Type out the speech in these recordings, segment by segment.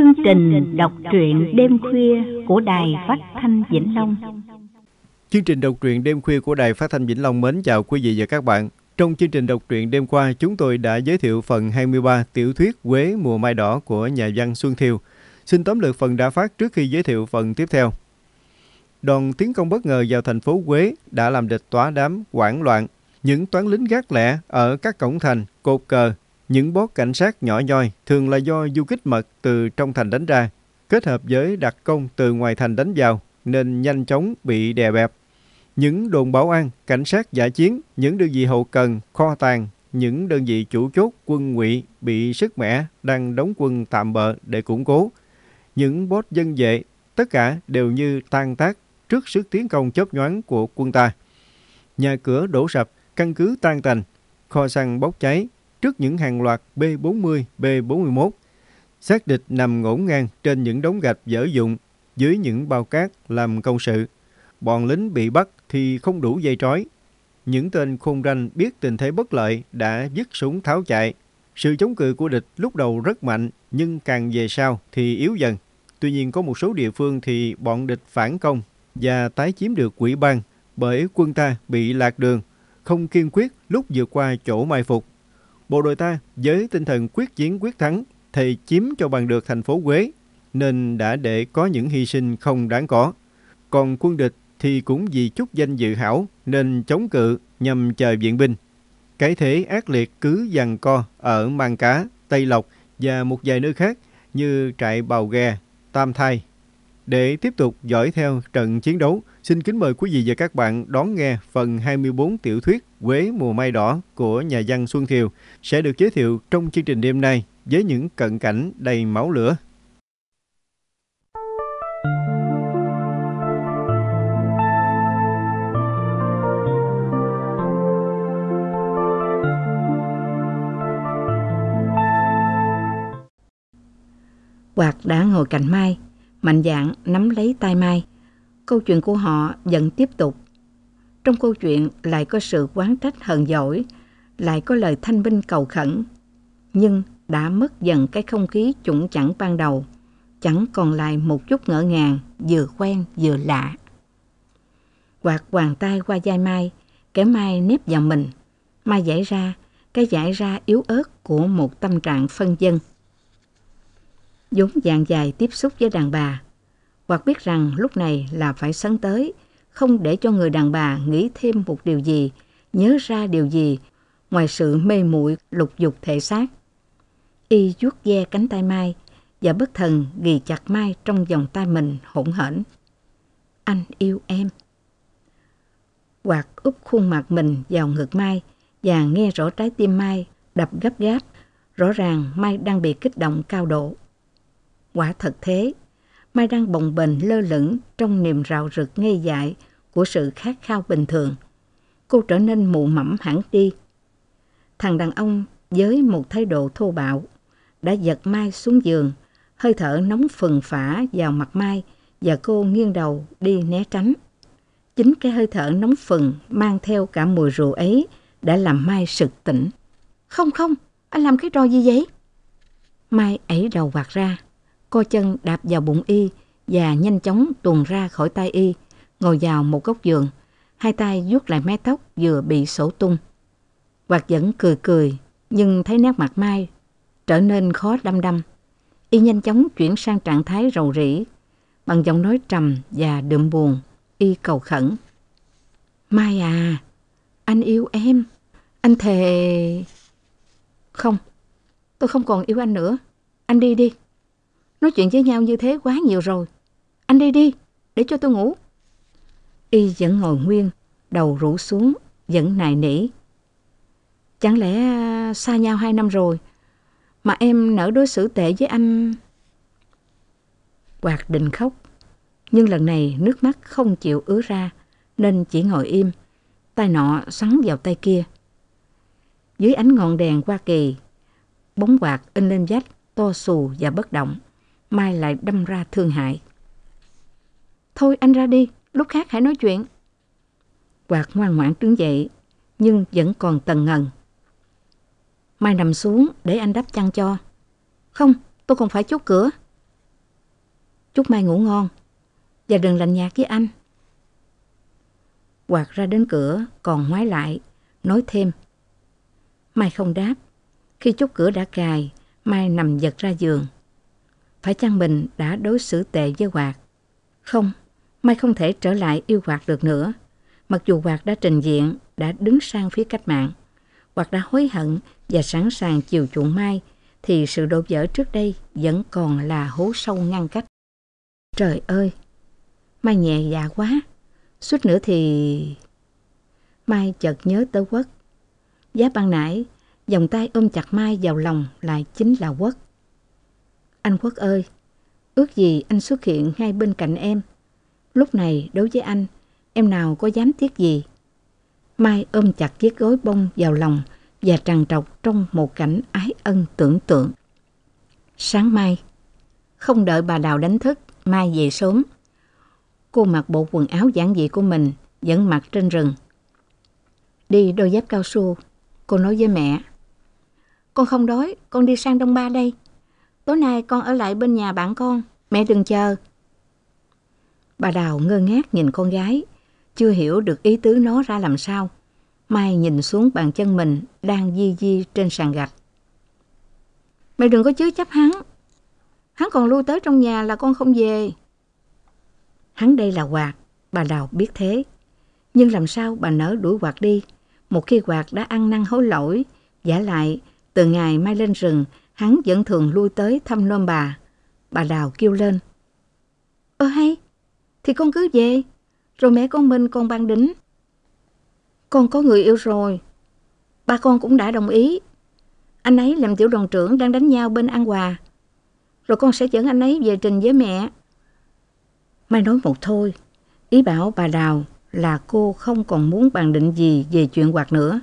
Chương trình đọc truyện đêm khuya của Đài Phát Thanh Vĩnh Long Chương trình đọc truyện đêm khuya của Đài Phát Thanh Vĩnh Long mến chào quý vị và các bạn. Trong chương trình đọc truyện đêm qua, chúng tôi đã giới thiệu phần 23 tiểu thuyết Quế mùa mai đỏ của nhà văn Xuân Thiều. Xin tóm lược phần đã phát trước khi giới thiệu phần tiếp theo. Đoàn tiến công bất ngờ vào thành phố Quế đã làm địch tỏa đám, hoảng loạn. Những toán lính gác lẻ ở các cổng thành, cột cờ, những bó cảnh sát nhỏ nhoi thường là do du kích mật từ trong thành đánh ra, kết hợp với đặc công từ ngoài thành đánh vào nên nhanh chóng bị đè bẹp. Những đồn bảo an, cảnh sát giả chiến, những đơn vị hậu cần, kho tàng, những đơn vị chủ chốt quân ngụy bị sức mẻ đang đóng quân tạm bợ để củng cố. Những bốt dân vệ, tất cả đều như tan tác trước sức tiến công chớp nhoáng của quân ta. Nhà cửa đổ sập, căn cứ tan tành, kho xăng bốc cháy, trước những hàng loạt B-40, B-41. Xác địch nằm ngổn ngang trên những đống gạch dở dụng, dưới những bao cát làm công sự. Bọn lính bị bắt thì không đủ dây trói. Những tên khôn ranh biết tình thế bất lợi đã dứt súng tháo chạy. Sự chống cự của địch lúc đầu rất mạnh, nhưng càng về sau thì yếu dần. Tuy nhiên có một số địa phương thì bọn địch phản công và tái chiếm được quỹ ban bởi quân ta bị lạc đường, không kiên quyết lúc vượt qua chỗ mai phục bộ đội ta với tinh thần quyết chiến quyết thắng thì chiếm cho bằng được thành phố Quế nên đã để có những hy sinh không đáng có. Còn quân địch thì cũng vì chút danh dự hảo nên chống cự nhằm chờ viện binh. Cái thế ác liệt cứ dằn co ở Mang Cá, Tây Lộc và một vài nơi khác như trại Bào Ghe, Tam Thai, để tiếp tục dõi theo trận chiến đấu, xin kính mời quý vị và các bạn đón nghe phần 24 tiểu thuyết Quế mùa mai đỏ của nhà văn Xuân Thiều sẽ được giới thiệu trong chương trình đêm nay với những cận cảnh đầy máu lửa. Quạt đã ngồi cạnh Mai mạnh dạn nắm lấy tay Mai. Câu chuyện của họ vẫn tiếp tục. Trong câu chuyện lại có sự quán trách hờn dỗi, lại có lời thanh binh cầu khẩn. Nhưng đã mất dần cái không khí chủng chẳng ban đầu, chẳng còn lại một chút ngỡ ngàng, vừa quen vừa lạ. Quạt hoàng tay qua vai Mai, kẻ Mai nếp vào mình. Mai giải ra, cái giải ra yếu ớt của một tâm trạng phân dân vốn dạng dài tiếp xúc với đàn bà. Hoặc biết rằng lúc này là phải sấn tới, không để cho người đàn bà nghĩ thêm một điều gì, nhớ ra điều gì, ngoài sự mê muội lục dục thể xác. Y vuốt ve cánh tay Mai và bất thần ghi chặt Mai trong vòng tay mình hỗn hển. Anh yêu em. hoặc úp khuôn mặt mình vào ngực Mai và nghe rõ trái tim Mai đập gấp gáp. Rõ ràng Mai đang bị kích động cao độ quả thật thế. Mai đang bồng bềnh lơ lửng trong niềm rào rực ngây dại của sự khát khao bình thường. Cô trở nên mụ mẫm hẳn đi. Thằng đàn ông với một thái độ thô bạo đã giật Mai xuống giường, hơi thở nóng phừng phả vào mặt Mai và cô nghiêng đầu đi né tránh. Chính cái hơi thở nóng phừng mang theo cả mùi rượu ấy đã làm Mai sực tỉnh. Không không, anh làm cái trò gì vậy? Mai ấy đầu vạt ra co chân đạp vào bụng y và nhanh chóng tuồn ra khỏi tay y, ngồi vào một góc giường, hai tay vuốt lại mái tóc vừa bị sổ tung. Hoạt vẫn cười cười, nhưng thấy nét mặt Mai trở nên khó đăm đăm. Y nhanh chóng chuyển sang trạng thái rầu rĩ, bằng giọng nói trầm và đượm buồn, y cầu khẩn. Mai à, anh yêu em, anh thề... Không, tôi không còn yêu anh nữa, anh đi đi. Nói chuyện với nhau như thế quá nhiều rồi. Anh đi đi, để cho tôi ngủ. Y vẫn ngồi nguyên, đầu rũ xuống, vẫn nài nỉ. Chẳng lẽ à, xa nhau hai năm rồi, mà em nỡ đối xử tệ với anh... Hoạt định khóc, nhưng lần này nước mắt không chịu ứa ra, nên chỉ ngồi im, tay nọ xoắn vào tay kia. Dưới ánh ngọn đèn Hoa Kỳ, bóng quạt in lên vách, to xù và bất động mai lại đâm ra thương hại. Thôi anh ra đi, lúc khác hãy nói chuyện. Quạt ngoan ngoãn đứng dậy, nhưng vẫn còn tần ngần. Mai nằm xuống để anh đắp chăn cho. Không, tôi không phải chốt cửa. Chúc Mai ngủ ngon, và đừng lạnh nhạt với anh. Quạt ra đến cửa, còn ngoái lại, nói thêm. Mai không đáp. Khi chốt cửa đã cài, Mai nằm giật ra giường phải chăng mình đã đối xử tệ với Hoạt? Không, Mai không thể trở lại yêu Hoạt được nữa. Mặc dù Hoạt đã trình diện, đã đứng sang phía cách mạng, Hoạt đã hối hận và sẵn sàng chiều chuộng Mai, thì sự đổ vỡ trước đây vẫn còn là hố sâu ngăn cách. Trời ơi! Mai nhẹ dạ quá! Suốt nữa thì... Mai chợt nhớ tới Quất. Giá ban nãy, vòng tay ôm chặt Mai vào lòng lại chính là Quất. Anh Quốc ơi, ước gì anh xuất hiện ngay bên cạnh em. Lúc này đối với anh, em nào có dám tiếc gì. Mai ôm chặt chiếc gối bông vào lòng và trằn trọc trong một cảnh ái ân tưởng tượng. Sáng mai, không đợi bà Đào đánh thức, Mai về sớm. Cô mặc bộ quần áo giản dị của mình, vẫn mặc trên rừng. Đi đôi dép cao su, cô nói với mẹ. Con không đói, con đi sang Đông Ba đây. Tối nay con ở lại bên nhà bạn con, mẹ đừng chờ. Bà Đào ngơ ngác nhìn con gái, chưa hiểu được ý tứ nó ra làm sao. Mai nhìn xuống bàn chân mình đang di di trên sàn gạch. Mẹ đừng có chứa chấp hắn. Hắn còn lui tới trong nhà là con không về. Hắn đây là quạt, bà Đào biết thế. Nhưng làm sao bà nỡ đuổi quạt đi? Một khi quạt đã ăn năn hối lỗi, giả lại, từ ngày Mai lên rừng, Hắn vẫn thường lui tới thăm nom bà. Bà Đào kêu lên. Ơ hay, thì con cứ về, rồi mẹ con Minh con ban đính. Con có người yêu rồi, ba con cũng đã đồng ý. Anh ấy làm tiểu đoàn trưởng đang đánh nhau bên An Hòa. Rồi con sẽ dẫn anh ấy về trình với mẹ. Mai nói một thôi, ý bảo bà Đào là cô không còn muốn bàn định gì về chuyện quạt nữa.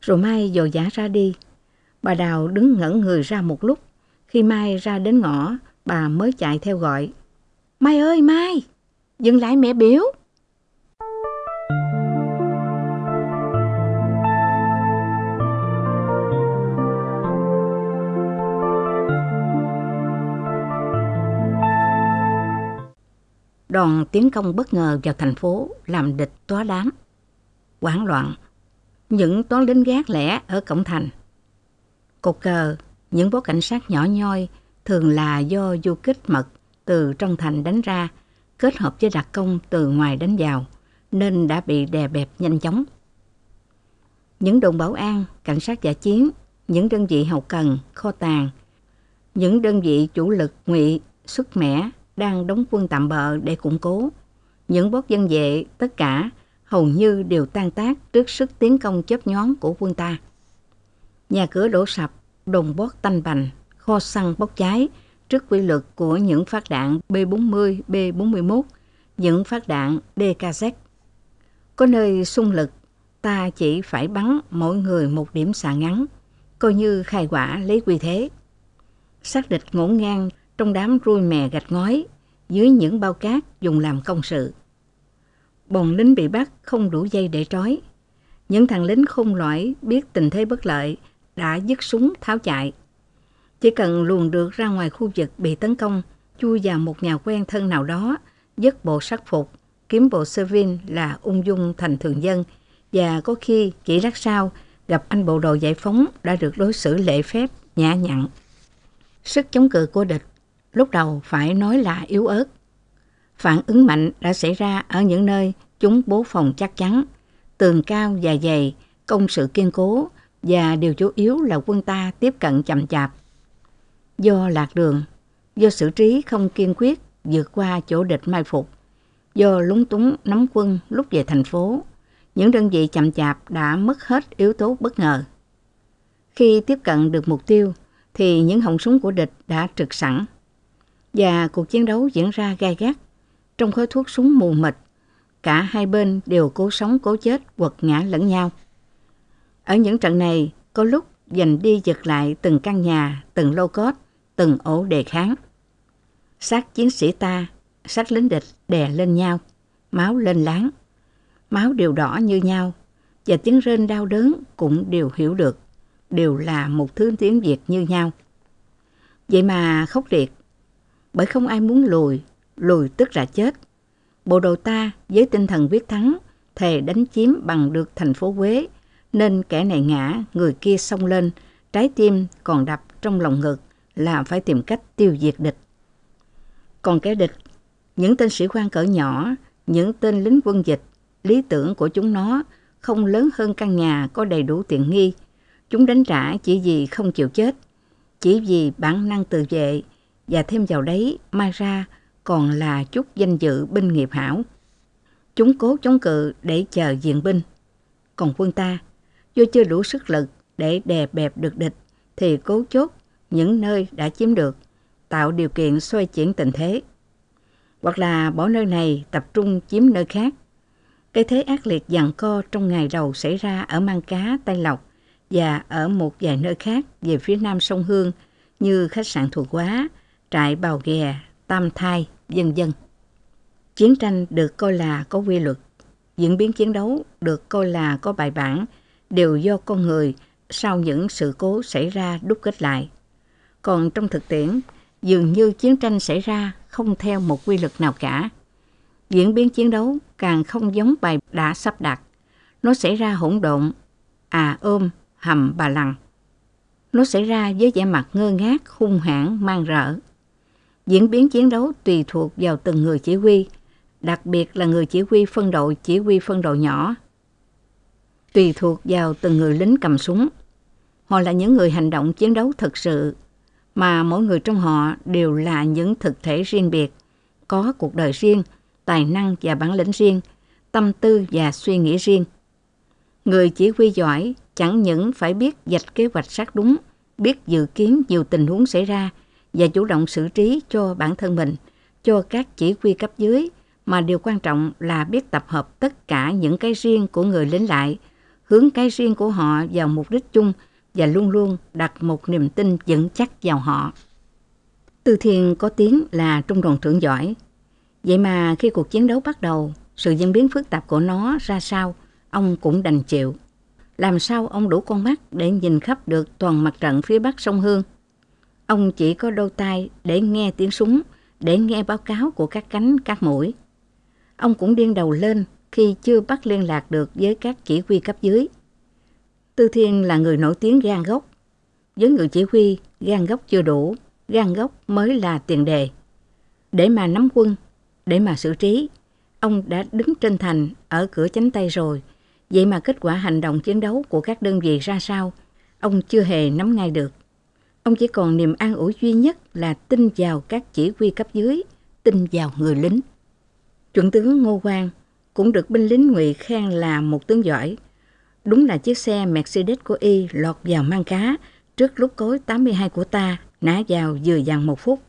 Rồi Mai dò giả ra đi. Bà Đào đứng ngẩn người ra một lúc. Khi Mai ra đến ngõ, bà mới chạy theo gọi. Mai ơi Mai, dừng lại mẹ biểu. đoàn tiến công bất ngờ vào thành phố làm địch tóa đám, hoảng loạn. Những toán lính gác lẻ ở cổng thành Cột cờ, những bố cảnh sát nhỏ nhoi thường là do du kích mật từ trong thành đánh ra, kết hợp với đặc công từ ngoài đánh vào, nên đã bị đè bẹp nhanh chóng. Những đồn bảo an, cảnh sát giả chiến, những đơn vị hậu cần, kho tàng, những đơn vị chủ lực ngụy, xuất mẻ đang đóng quân tạm bợ để củng cố. Những bốt dân vệ, tất cả hầu như đều tan tác trước sức tiến công chớp nhoáng của quân ta nhà cửa đổ sập, đồng bót tanh bành, kho xăng bốc cháy trước quy luật của những phát đạn B-40, B-41, những phát đạn DKZ. Có nơi xung lực, ta chỉ phải bắn mỗi người một điểm xạ ngắn, coi như khai quả lấy quy thế. Xác địch ngổn ngang trong đám rui mè gạch ngói, dưới những bao cát dùng làm công sự. Bọn lính bị bắt không đủ dây để trói. Những thằng lính không lõi biết tình thế bất lợi, đã dứt súng tháo chạy. Chỉ cần luồn được ra ngoài khu vực bị tấn công, chui vào một nhà quen thân nào đó, dứt bộ sắc phục, kiếm bộ sơ vin là ung dung thành thường dân, và có khi chỉ rắc sao gặp anh bộ đồ giải phóng đã được đối xử lễ phép, nhã nhặn. Sức chống cự của địch lúc đầu phải nói là yếu ớt. Phản ứng mạnh đã xảy ra ở những nơi chúng bố phòng chắc chắn, tường cao và dày, công sự kiên cố, và điều chủ yếu là quân ta tiếp cận chậm chạp. Do lạc đường, do xử trí không kiên quyết vượt qua chỗ địch mai phục, do lúng túng nắm quân lúc về thành phố, những đơn vị chậm chạp đã mất hết yếu tố bất ngờ. Khi tiếp cận được mục tiêu, thì những họng súng của địch đã trực sẵn. Và cuộc chiến đấu diễn ra gai gắt, trong khói thuốc súng mù mịt, cả hai bên đều cố sống cố chết quật ngã lẫn nhau. Ở những trận này, có lúc giành đi giật lại từng căn nhà, từng lô cốt, từng ổ đề kháng. Sát chiến sĩ ta, sát lính địch đè lên nhau, máu lên láng. Máu đều đỏ như nhau, và tiếng rên đau đớn cũng đều hiểu được, đều là một thứ tiếng Việt như nhau. Vậy mà khốc liệt, bởi không ai muốn lùi, lùi tức là chết. Bộ đội ta với tinh thần quyết thắng, thề đánh chiếm bằng được thành phố Huế nên kẻ này ngã, người kia xông lên, trái tim còn đập trong lòng ngực là phải tìm cách tiêu diệt địch. Còn kẻ địch, những tên sĩ quan cỡ nhỏ, những tên lính quân dịch, lý tưởng của chúng nó không lớn hơn căn nhà có đầy đủ tiện nghi. Chúng đánh trả chỉ vì không chịu chết, chỉ vì bản năng tự vệ và thêm vào đấy mai ra còn là chút danh dự binh nghiệp hảo. Chúng cố chống cự để chờ diện binh. Còn quân ta do chưa đủ sức lực để đè bẹp được địch thì cố chốt những nơi đã chiếm được, tạo điều kiện xoay chuyển tình thế. Hoặc là bỏ nơi này tập trung chiếm nơi khác. Cái thế ác liệt giằng co trong ngày đầu xảy ra ở Mang Cá, Tây Lộc và ở một vài nơi khác về phía nam sông Hương như khách sạn Thù Quá, trại Bào Ghè, Tam Thai, vân vân. Chiến tranh được coi là có quy luật, diễn biến chiến đấu được coi là có bài bản đều do con người sau những sự cố xảy ra đúc kết lại. Còn trong thực tiễn, dường như chiến tranh xảy ra không theo một quy luật nào cả. Diễn biến chiến đấu càng không giống bài đã sắp đặt. Nó xảy ra hỗn độn, à ôm, hầm bà lằng. Nó xảy ra với vẻ mặt ngơ ngác, hung hãn, mang rỡ. Diễn biến chiến đấu tùy thuộc vào từng người chỉ huy, đặc biệt là người chỉ huy phân đội chỉ huy phân đội nhỏ tùy thuộc vào từng người lính cầm súng. Họ là những người hành động chiến đấu thực sự, mà mỗi người trong họ đều là những thực thể riêng biệt, có cuộc đời riêng, tài năng và bản lĩnh riêng, tâm tư và suy nghĩ riêng. Người chỉ huy giỏi chẳng những phải biết dạch kế hoạch sát đúng, biết dự kiến nhiều tình huống xảy ra và chủ động xử trí cho bản thân mình, cho các chỉ huy cấp dưới, mà điều quan trọng là biết tập hợp tất cả những cái riêng của người lính lại – hướng cái riêng của họ vào mục đích chung và luôn luôn đặt một niềm tin vững chắc vào họ. Từ Thiên có tiếng là trung đoàn trưởng giỏi. Vậy mà khi cuộc chiến đấu bắt đầu, sự diễn biến phức tạp của nó ra sao, ông cũng đành chịu. Làm sao ông đủ con mắt để nhìn khắp được toàn mặt trận phía bắc sông Hương? Ông chỉ có đôi tai để nghe tiếng súng, để nghe báo cáo của các cánh, các mũi. Ông cũng điên đầu lên khi chưa bắt liên lạc được với các chỉ huy cấp dưới. Tư Thiên là người nổi tiếng gan gốc. Với người chỉ huy, gan gốc chưa đủ, gan gốc mới là tiền đề. Để mà nắm quân, để mà xử trí, ông đã đứng trên thành ở cửa chánh tay rồi. Vậy mà kết quả hành động chiến đấu của các đơn vị ra sao, ông chưa hề nắm ngay được. Ông chỉ còn niềm an ủi duy nhất là tin vào các chỉ huy cấp dưới, tin vào người lính. Chuẩn tướng Ngô Quang cũng được binh lính ngụy khen là một tướng giỏi. Đúng là chiếc xe Mercedes của Y lọt vào mang cá trước lúc cối 82 của ta nã vào vừa dằn một phút.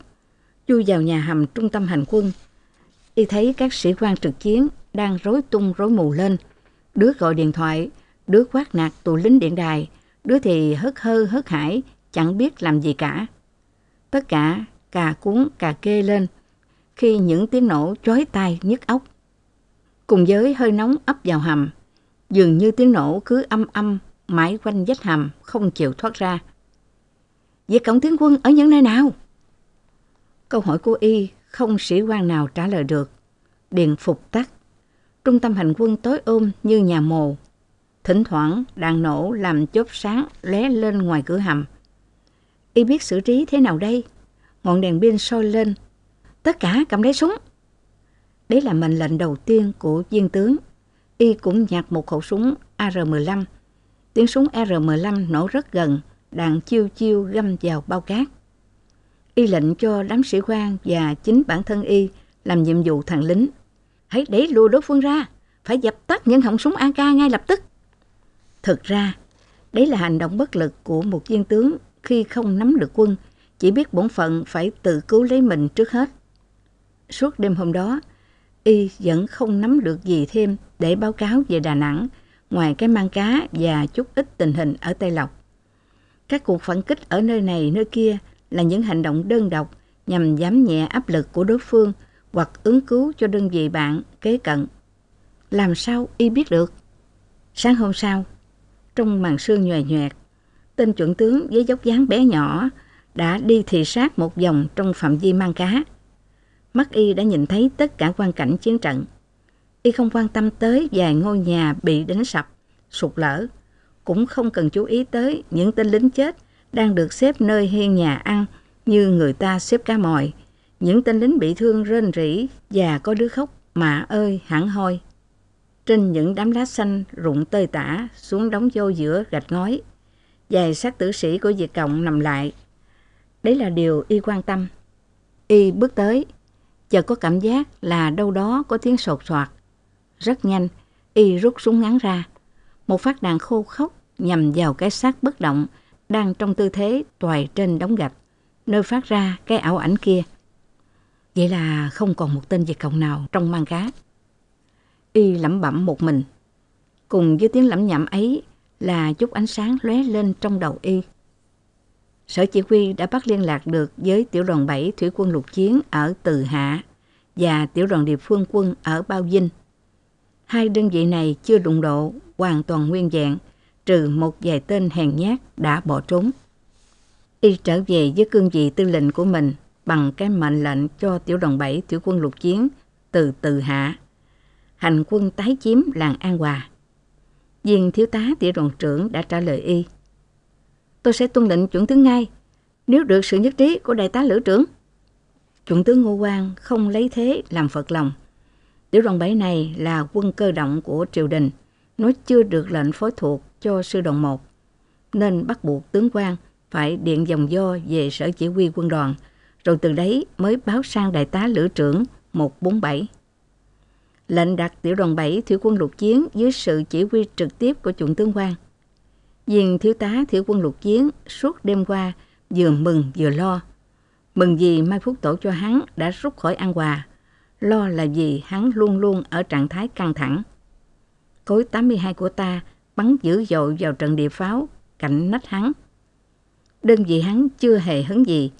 Chui vào nhà hầm trung tâm hành quân. Y thấy các sĩ quan trực chiến đang rối tung rối mù lên. Đứa gọi điện thoại, đứa quát nạt tù lính điện đài, đứa thì hớt hơ hớt hải, chẳng biết làm gì cả. Tất cả cà cuốn cà kê lên khi những tiếng nổ chói tai nhức óc cùng với hơi nóng ấp vào hầm. Dường như tiếng nổ cứ âm âm, mãi quanh vách hầm, không chịu thoát ra. Vậy cổng tiến quân ở những nơi nào? Câu hỏi của y không sĩ quan nào trả lời được. Điện phục tắt. Trung tâm hành quân tối ôm như nhà mồ. Thỉnh thoảng đạn nổ làm chớp sáng lóe lên ngoài cửa hầm. Y biết xử trí thế nào đây? Ngọn đèn pin soi lên. Tất cả cầm lấy súng. Đấy là mệnh lệnh đầu tiên của viên tướng. Y cũng nhặt một khẩu súng AR-15. Tiếng súng AR-15 nổ rất gần, đạn chiêu chiêu găm vào bao cát. Y lệnh cho đám sĩ quan và chính bản thân Y làm nhiệm vụ thằng lính. Hãy đẩy lùa đối phương ra, phải dập tắt những họng súng AK ngay lập tức. Thực ra, đấy là hành động bất lực của một viên tướng khi không nắm được quân, chỉ biết bổn phận phải tự cứu lấy mình trước hết. Suốt đêm hôm đó, y vẫn không nắm được gì thêm để báo cáo về Đà Nẵng, ngoài cái mang cá và chút ít tình hình ở Tây Lộc. Các cuộc phản kích ở nơi này nơi kia là những hành động đơn độc nhằm giảm nhẹ áp lực của đối phương hoặc ứng cứu cho đơn vị bạn kế cận. Làm sao y biết được? Sáng hôm sau, trong màn sương nhòe nhòe, tên chuẩn tướng với dốc dáng bé nhỏ đã đi thị sát một vòng trong phạm vi mang cá mắt y đã nhìn thấy tất cả quan cảnh chiến trận. Y không quan tâm tới vài ngôi nhà bị đánh sập, sụt lở, cũng không cần chú ý tới những tên lính chết đang được xếp nơi hiên nhà ăn như người ta xếp cá mòi, những tên lính bị thương rên rỉ và có đứa khóc mà ơi hẳn hoi. Trên những đám lá xanh rụng tơi tả xuống đóng vô giữa gạch ngói, vài xác tử sĩ của Việt Cộng nằm lại. Đấy là điều y quan tâm. Y bước tới, chợt có cảm giác là đâu đó có tiếng sột soạt. Rất nhanh, y rút súng ngắn ra. Một phát đạn khô khốc nhằm vào cái xác bất động, đang trong tư thế toài trên đống gạch, nơi phát ra cái ảo ảnh kia. Vậy là không còn một tên Việt Cộng nào trong mang cá. Y lẩm bẩm một mình. Cùng với tiếng lẩm nhẩm ấy là chút ánh sáng lóe lên trong đầu Y. Sở Chỉ huy đã bắt liên lạc được với tiểu đoàn 7 thủy quân lục chiến ở Từ Hạ và tiểu đoàn địa phương quân ở Bao Vinh. Hai đơn vị này chưa đụng độ, hoàn toàn nguyên dạng, trừ một vài tên hèn nhát đã bỏ trốn. Y trở về với cương vị tư lệnh của mình bằng cái mệnh lệnh cho tiểu đoàn 7 thủy quân lục chiến từ Từ Hạ. Hành quân tái chiếm làng An Hòa. Viên thiếu tá tiểu đoàn trưởng đã trả lời Y tôi sẽ tuân lệnh chuẩn tướng ngay, nếu được sự nhất trí của đại tá lữ trưởng. Chuẩn tướng Ngô Quang không lấy thế làm phật lòng. Tiểu đoàn bảy này là quân cơ động của triều đình, nó chưa được lệnh phối thuộc cho sư đoàn một nên bắt buộc tướng quang phải điện dòng do về sở chỉ huy quân đoàn, rồi từ đấy mới báo sang đại tá lữ trưởng 147. Lệnh đặt tiểu đoàn 7 thủy quân lục chiến dưới sự chỉ huy trực tiếp của chuẩn tướng quan Viên thiếu tá thiếu quân lục chiến suốt đêm qua vừa mừng vừa lo. Mừng vì Mai Phúc Tổ cho hắn đã rút khỏi an hòa. Lo là vì hắn luôn luôn ở trạng thái căng thẳng. Cối 82 của ta bắn dữ dội vào trận địa pháo cạnh nách hắn. Đơn vị hắn chưa hề hứng gì,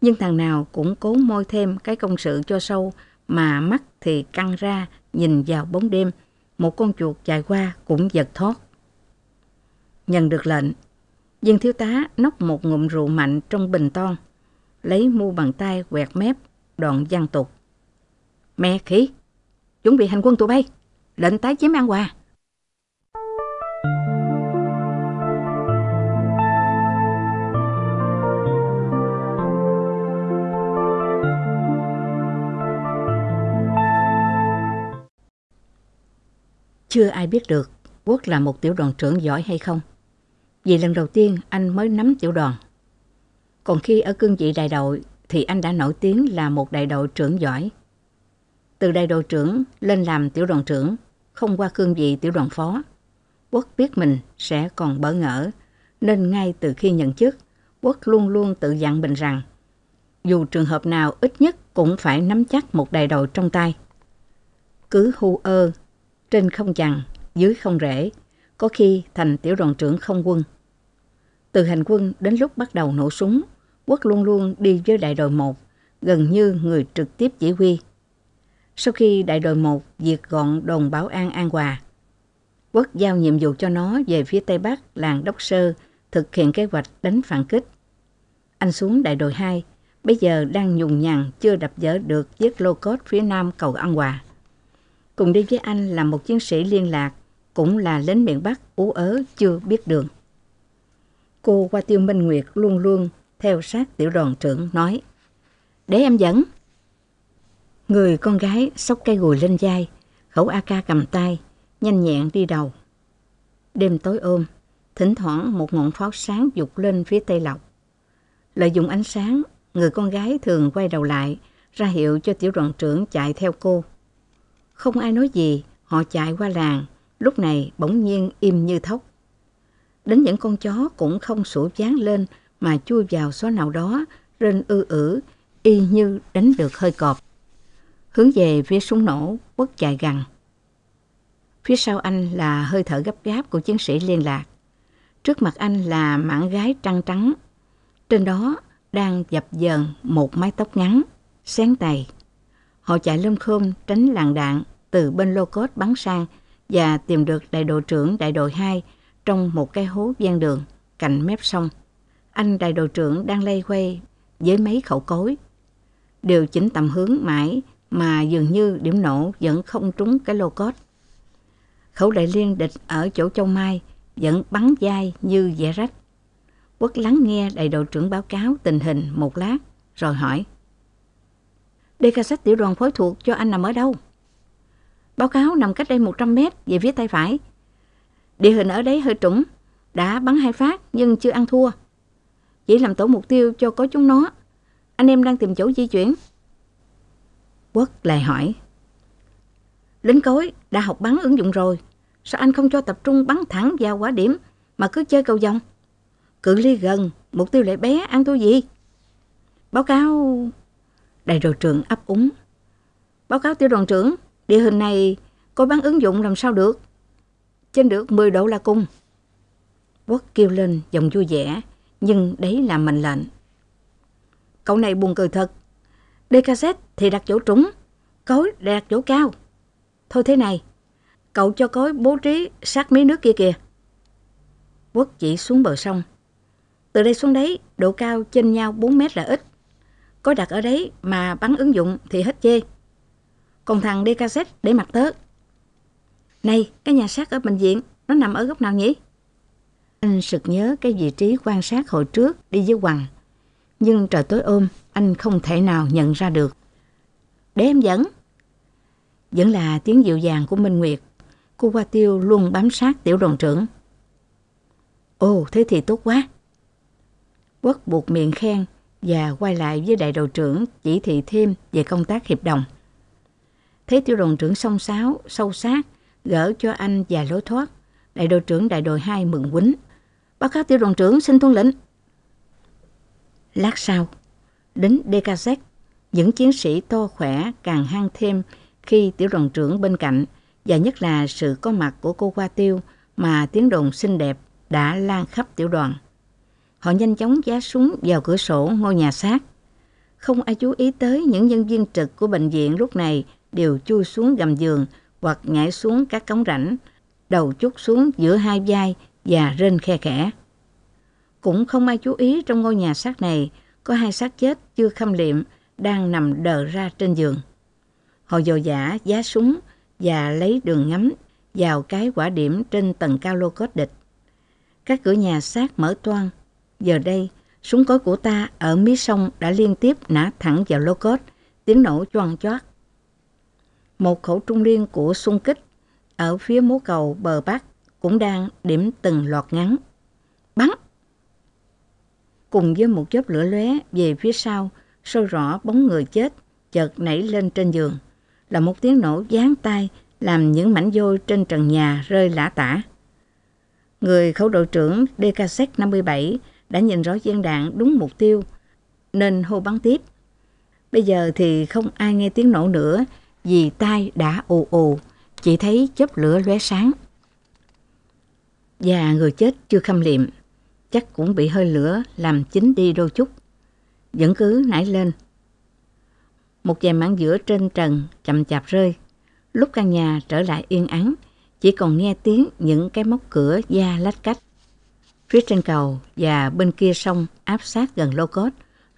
nhưng thằng nào cũng cố môi thêm cái công sự cho sâu mà mắt thì căng ra nhìn vào bóng đêm. Một con chuột chạy qua cũng giật thoát. Nhận được lệnh, viên thiếu tá nốc một ngụm rượu mạnh trong bình ton, lấy mu bàn tay quẹt mép, đoạn văn tục. Mẹ khí, chuẩn bị hành quân tụi bay, lệnh tái chiếm An Hòa. Chưa ai biết được Quốc là một tiểu đoàn trưởng giỏi hay không vì lần đầu tiên anh mới nắm tiểu đoàn. Còn khi ở cương vị đại đội thì anh đã nổi tiếng là một đại đội trưởng giỏi. Từ đại đội trưởng lên làm tiểu đoàn trưởng, không qua cương vị tiểu đoàn phó. Quốc biết mình sẽ còn bỡ ngỡ, nên ngay từ khi nhận chức, Quốc luôn luôn tự dặn mình rằng dù trường hợp nào ít nhất cũng phải nắm chắc một đại đội trong tay. Cứ hu ơ, trên không dằn, dưới không rễ, có khi thành tiểu đoàn trưởng không quân. Từ hành quân đến lúc bắt đầu nổ súng, Quốc luôn luôn đi với đại đội 1, gần như người trực tiếp chỉ huy. Sau khi đại đội 1 diệt gọn đồn bảo an An Hòa, Quốc giao nhiệm vụ cho nó về phía Tây Bắc làng Đốc Sơ thực hiện kế hoạch đánh phản kích. Anh xuống đại đội 2, bây giờ đang nhùng nhằn chưa đập dỡ được chiếc lô cốt phía nam cầu An Hòa. Cùng đi với anh là một chiến sĩ liên lạc, cũng là lính miền Bắc ú ớ chưa biết đường. Cô qua Tiêu Minh Nguyệt luôn luôn theo sát tiểu đoàn trưởng nói. Để em dẫn. Người con gái xốc cây gùi lên vai, khẩu AK cầm tay, nhanh nhẹn đi đầu. Đêm tối ôm, thỉnh thoảng một ngọn pháo sáng dục lên phía tây lộc Lợi dụng ánh sáng, người con gái thường quay đầu lại, ra hiệu cho tiểu đoàn trưởng chạy theo cô. Không ai nói gì, họ chạy qua làng, lúc này bỗng nhiên im như thóc đến những con chó cũng không sủa chán lên mà chui vào xó nào đó, rên ư ử, y như đánh được hơi cọp. Hướng về phía súng nổ, quất chạy gần. Phía sau anh là hơi thở gấp gáp của chiến sĩ liên lạc. Trước mặt anh là mảng gái trăng trắng. Trên đó đang dập dờn một mái tóc ngắn, sáng tay. Họ chạy lơm khôm tránh làng đạn từ bên lô cốt bắn sang và tìm được đại đội trưởng đại đội 2 trong một cái hố gian đường, cạnh mép sông. Anh đại đội trưởng đang lay quay với mấy khẩu cối. Điều chỉnh tầm hướng mãi mà dường như điểm nổ vẫn không trúng cái lô cốt. Khẩu đại liên địch ở chỗ Châu Mai vẫn bắn dai như dẻ rách. Quốc lắng nghe đại đội trưởng báo cáo tình hình một lát, rồi hỏi. Đi ca sách tiểu đoàn phối thuộc cho anh nằm ở đâu? Báo cáo nằm cách đây 100 mét về phía tay phải, Địa hình ở đấy hơi trũng, đã bắn hai phát nhưng chưa ăn thua. Chỉ làm tổ mục tiêu cho có chúng nó. Anh em đang tìm chỗ di chuyển. Quốc lại hỏi. Lính cối đã học bắn ứng dụng rồi. Sao anh không cho tập trung bắn thẳng vào quả điểm mà cứ chơi cầu vòng? Cự ly gần, mục tiêu lại bé, ăn thua gì? Báo cáo... Đại đội trưởng ấp úng. Báo cáo tiểu đoàn trưởng, địa hình này có bắn ứng dụng làm sao được? chênh được 10 đô la cung. Quốc kêu lên giọng vui vẻ, nhưng đấy là mệnh lệnh. Cậu này buồn cười thật. Đê thì đặt chỗ trúng, cối để đặt chỗ cao. Thôi thế này, cậu cho cối bố trí sát mí nước kia kìa. Quốc chỉ xuống bờ sông. Từ đây xuống đấy, độ cao trên nhau 4 mét là ít. có đặt ở đấy mà bắn ứng dụng thì hết chê. Còn thằng đê để mặt tớ này, cái nhà xác ở bệnh viện, nó nằm ở góc nào nhỉ? Anh sực nhớ cái vị trí quan sát hồi trước đi với Hoàng. Nhưng trời tối ôm, anh không thể nào nhận ra được. Để em dẫn. Vẫn là tiếng dịu dàng của Minh Nguyệt. Cô Hoa Tiêu luôn bám sát tiểu đoàn trưởng. Ồ, thế thì tốt quá. quất buộc miệng khen và quay lại với đại đội trưởng chỉ thị thêm về công tác hiệp đồng. thấy tiểu đoàn trưởng song sáo, sâu sát, gỡ cho anh vài lối thoát. Đại đội trưởng đại đội 2 mừng quýnh. Báo cáo tiểu đoàn trưởng xin tuân lệnh. Lát sau, đến DKZ, những chiến sĩ to khỏe càng hăng thêm khi tiểu đoàn trưởng bên cạnh và nhất là sự có mặt của cô Hoa Tiêu mà tiếng đồn xinh đẹp đã lan khắp tiểu đoàn. Họ nhanh chóng giá súng vào cửa sổ ngôi nhà xác. Không ai chú ý tới những nhân viên trực của bệnh viện lúc này đều chui xuống gầm giường hoặc nhảy xuống các cống rãnh, đầu chút xuống giữa hai vai và rên khe khẽ. Cũng không ai chú ý trong ngôi nhà xác này có hai xác chết chưa khâm liệm đang nằm đờ ra trên giường. Họ dò dã giá súng và lấy đường ngắm vào cái quả điểm trên tầng cao lô cốt địch. Các cửa nhà xác mở toang. Giờ đây, súng cối của ta ở mí sông đã liên tiếp nã thẳng vào lô cốt, tiếng nổ choang choát một khẩu trung liên của xung kích ở phía mố cầu bờ bắc cũng đang điểm từng loạt ngắn. Bắn! Cùng với một chớp lửa lóe về phía sau, sâu rõ bóng người chết, chợt nảy lên trên giường. Là một tiếng nổ gián tay làm những mảnh vôi trên trần nhà rơi lã tả. Người khẩu đội trưởng DKZ-57 đã nhìn rõ viên đạn đúng mục tiêu, nên hô bắn tiếp. Bây giờ thì không ai nghe tiếng nổ nữa, vì tai đã ồ ồ, chỉ thấy chớp lửa lóe sáng. Và người chết chưa khâm liệm, chắc cũng bị hơi lửa làm chín đi đôi chút, vẫn cứ nảy lên. Một vài mảng giữa trên trần chậm chạp rơi, lúc căn nhà trở lại yên ắng, chỉ còn nghe tiếng những cái móc cửa da lách cách. Phía trên cầu và bên kia sông áp sát gần lô cốt,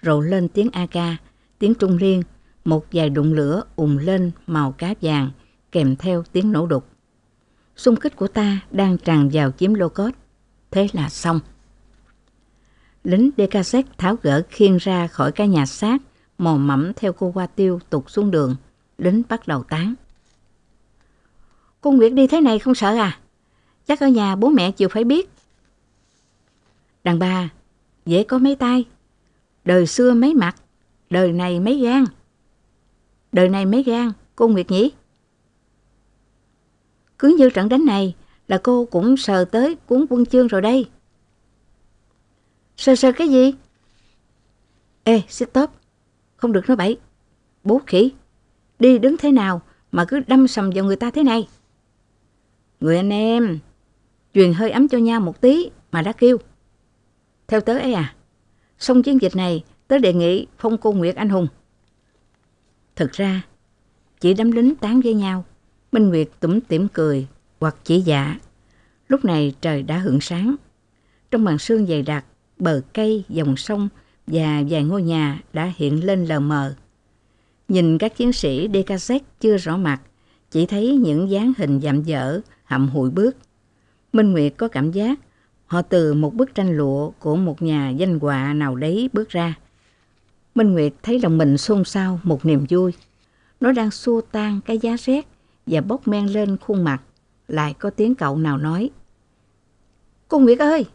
rộ lên tiếng a AK, tiếng trung liên một vài đụng lửa ùng lên màu cá vàng kèm theo tiếng nổ đục. Xung kích của ta đang tràn vào chiếm lô cốt. Thế là xong. Lính DKZ tháo gỡ khiên ra khỏi cái nhà xác, mò mẫm theo cô qua tiêu tụt xuống đường. Lính bắt đầu tán. Cô Nguyệt đi thế này không sợ à? Chắc ở nhà bố mẹ chịu phải biết. Đàn bà, dễ có mấy tay. Đời xưa mấy mặt, đời này mấy gan. Đời này mấy gan, cô Nguyệt nhỉ? Cứ như trận đánh này là cô cũng sờ tới cuốn quân chương rồi đây. Sờ sờ cái gì? Ê, stop, không được nói bậy. Bố khỉ, đi đứng thế nào mà cứ đâm sầm vào người ta thế này? Người anh em, truyền hơi ấm cho nhau một tí mà đã kêu. Theo tớ ấy à, xong chiến dịch này tớ đề nghị phong cô Nguyệt anh hùng. Thật ra, chỉ đám lính tán với nhau, Minh Nguyệt tủm tỉm cười hoặc chỉ dạ. Lúc này trời đã hưởng sáng. Trong màn sương dày đặc, bờ cây, dòng sông và vài ngôi nhà đã hiện lên lờ mờ. Nhìn các chiến sĩ DKZ chưa rõ mặt, chỉ thấy những dáng hình dạm dở, hậm hụi bước. Minh Nguyệt có cảm giác họ từ một bức tranh lụa của một nhà danh họa nào đấy bước ra Minh Nguyệt thấy lòng mình xôn xao một niềm vui. Nó đang xua tan cái giá rét và bốc men lên khuôn mặt. Lại có tiếng cậu nào nói. Cô Nguyệt ơi,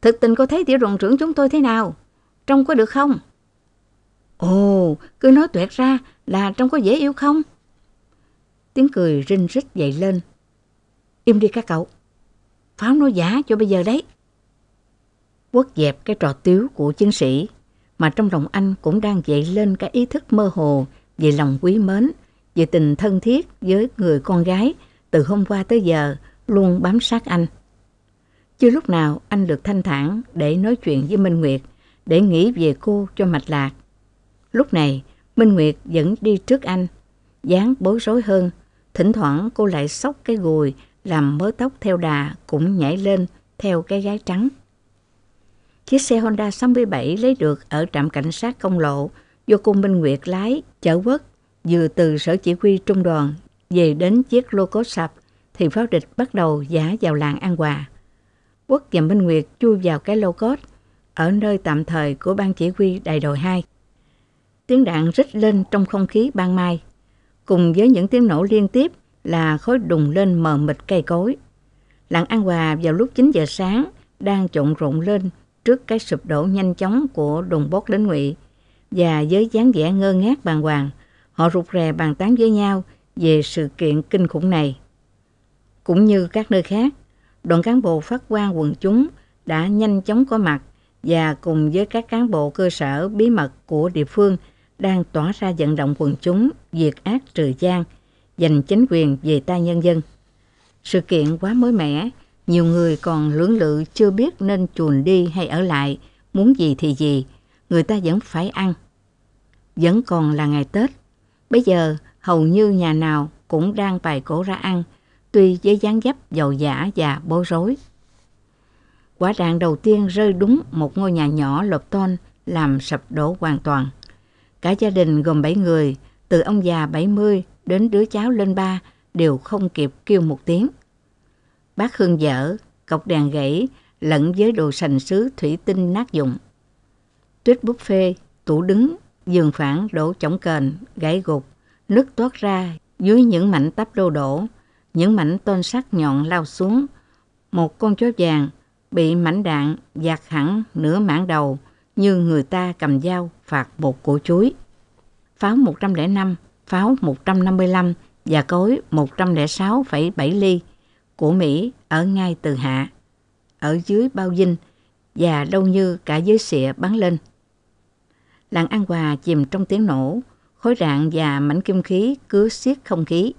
thực tình cô thấy tiểu đoàn trưởng chúng tôi thế nào? Trông có được không? Ồ, cứ nói tuyệt ra là trông có dễ yêu không? Tiếng cười rinh rít dậy lên. Im đi các cậu. Pháo nói giả cho bây giờ đấy. Quốc dẹp cái trò tiếu của chiến sĩ mà trong lòng anh cũng đang dậy lên cái ý thức mơ hồ về lòng quý mến, về tình thân thiết với người con gái từ hôm qua tới giờ luôn bám sát anh. Chưa lúc nào anh được thanh thản để nói chuyện với Minh Nguyệt, để nghĩ về cô cho mạch lạc. Lúc này, Minh Nguyệt vẫn đi trước anh, dáng bối rối hơn, thỉnh thoảng cô lại sóc cái gùi làm mớ tóc theo đà cũng nhảy lên theo cái gái trắng. Chiếc xe Honda 67 lấy được ở trạm cảnh sát công lộ do cung Minh Nguyệt lái, chở quốc, vừa từ sở chỉ huy trung đoàn về đến chiếc lô cốt sập thì pháo địch bắt đầu giả vào làng An Hòa. Quốc và Minh Nguyệt chui vào cái lô cốt ở nơi tạm thời của ban chỉ huy đại đội 2. Tiếng đạn rít lên trong không khí ban mai, cùng với những tiếng nổ liên tiếp là khói đùng lên mờ mịt cây cối. Làng An Hòa vào lúc 9 giờ sáng đang trộn rộn lên trước cái sụp đổ nhanh chóng của đồn bốt lính ngụy và với dáng vẻ ngơ ngác bàng hoàng, họ rụt rè bàn tán với nhau về sự kiện kinh khủng này. Cũng như các nơi khác, đoàn cán bộ phát quan quần chúng đã nhanh chóng có mặt và cùng với các cán bộ cơ sở bí mật của địa phương đang tỏa ra vận động quần chúng diệt ác trừ gian, giành chính quyền về tay nhân dân. Sự kiện quá mới mẻ, nhiều người còn lưỡng lự chưa biết nên chuồn đi hay ở lại, muốn gì thì gì, người ta vẫn phải ăn. Vẫn còn là ngày Tết. Bây giờ, hầu như nhà nào cũng đang bày cổ ra ăn, tuy với dáng dấp giàu giả và bối rối. Quả đạn đầu tiên rơi đúng một ngôi nhà nhỏ lộp tôn làm sập đổ hoàn toàn. Cả gia đình gồm 7 người, từ ông già 70 đến đứa cháu lên ba đều không kịp kêu một tiếng bát hương dở, cọc đèn gãy lẫn với đồ sành sứ thủy tinh nát dụng. Tuyết buffet, tủ đứng, giường phản đổ chổng kền, gãy gục, nước toát ra dưới những mảnh tắp đô đổ, những mảnh tôn sắt nhọn lao xuống. Một con chó vàng bị mảnh đạn giạt hẳn nửa mảng đầu như người ta cầm dao phạt một củ chuối. Pháo 105, pháo 155 và cối 106,7 ly của Mỹ ở ngay từ hạ, ở dưới bao dinh và đâu như cả dưới xịa bắn lên. Làng An Hòa chìm trong tiếng nổ, khối đạn và mảnh kim khí cứ xiết không khí.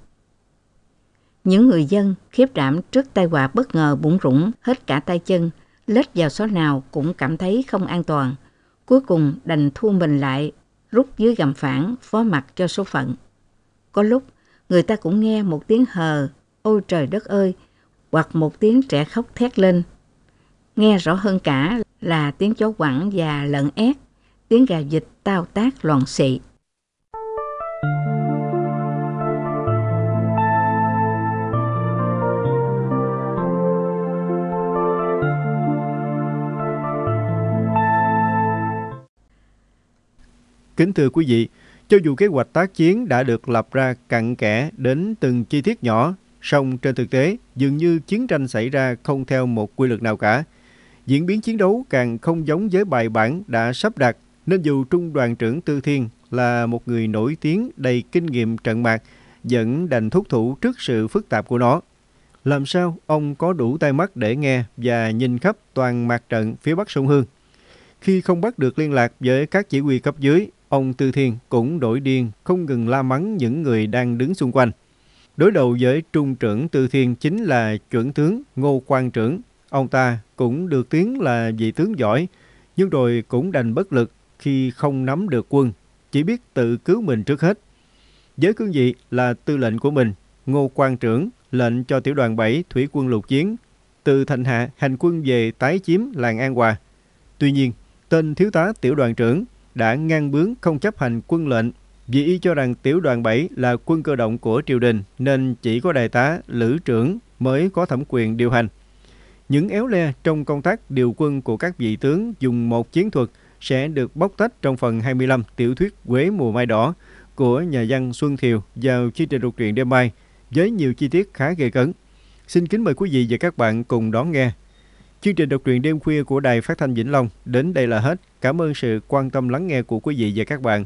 Những người dân khiếp đảm trước tai họa bất ngờ bụng rủng hết cả tay chân, lết vào xó nào cũng cảm thấy không an toàn. Cuối cùng đành thu mình lại, rút dưới gầm phản, phó mặt cho số phận. Có lúc, người ta cũng nghe một tiếng hờ, ôi trời đất ơi, hoặc một tiếng trẻ khóc thét lên. Nghe rõ hơn cả là tiếng chó quẳng và lợn ép, tiếng gà vịt tao tác loạn xị. Kính thưa quý vị, cho dù kế hoạch tác chiến đã được lập ra cặn kẽ đến từng chi tiết nhỏ Song trên thực tế, dường như chiến tranh xảy ra không theo một quy luật nào cả. Diễn biến chiến đấu càng không giống với bài bản đã sắp đặt, nên dù Trung đoàn trưởng Tư Thiên là một người nổi tiếng đầy kinh nghiệm trận mạc, vẫn đành thúc thủ trước sự phức tạp của nó. Làm sao ông có đủ tay mắt để nghe và nhìn khắp toàn mặt trận phía Bắc sông Hương? Khi không bắt được liên lạc với các chỉ huy cấp dưới, ông Tư Thiên cũng đổi điên, không ngừng la mắng những người đang đứng xung quanh. Đối đầu với trung trưởng Tư Thiên chính là chuẩn tướng Ngô Quang Trưởng. Ông ta cũng được tiếng là vị tướng giỏi, nhưng rồi cũng đành bất lực khi không nắm được quân, chỉ biết tự cứu mình trước hết. Với cương vị là tư lệnh của mình, Ngô Quang Trưởng lệnh cho tiểu đoàn 7 thủy quân lục chiến từ Thành Hạ hành quân về tái chiếm làng An Hòa. Tuy nhiên, tên thiếu tá tiểu đoàn trưởng đã ngang bướng không chấp hành quân lệnh vì y cho rằng tiểu đoàn 7 là quân cơ động của triều đình nên chỉ có đại tá, lữ trưởng mới có thẩm quyền điều hành. Những éo le trong công tác điều quân của các vị tướng dùng một chiến thuật sẽ được bóc tách trong phần 25 tiểu thuyết Quế mùa mai đỏ của nhà văn Xuân Thiều vào chương trình đột truyện đêm mai với nhiều chi tiết khá gây cấn. Xin kính mời quý vị và các bạn cùng đón nghe. Chương trình đọc truyện đêm khuya của Đài Phát thanh Vĩnh Long đến đây là hết. Cảm ơn sự quan tâm lắng nghe của quý vị và các bạn.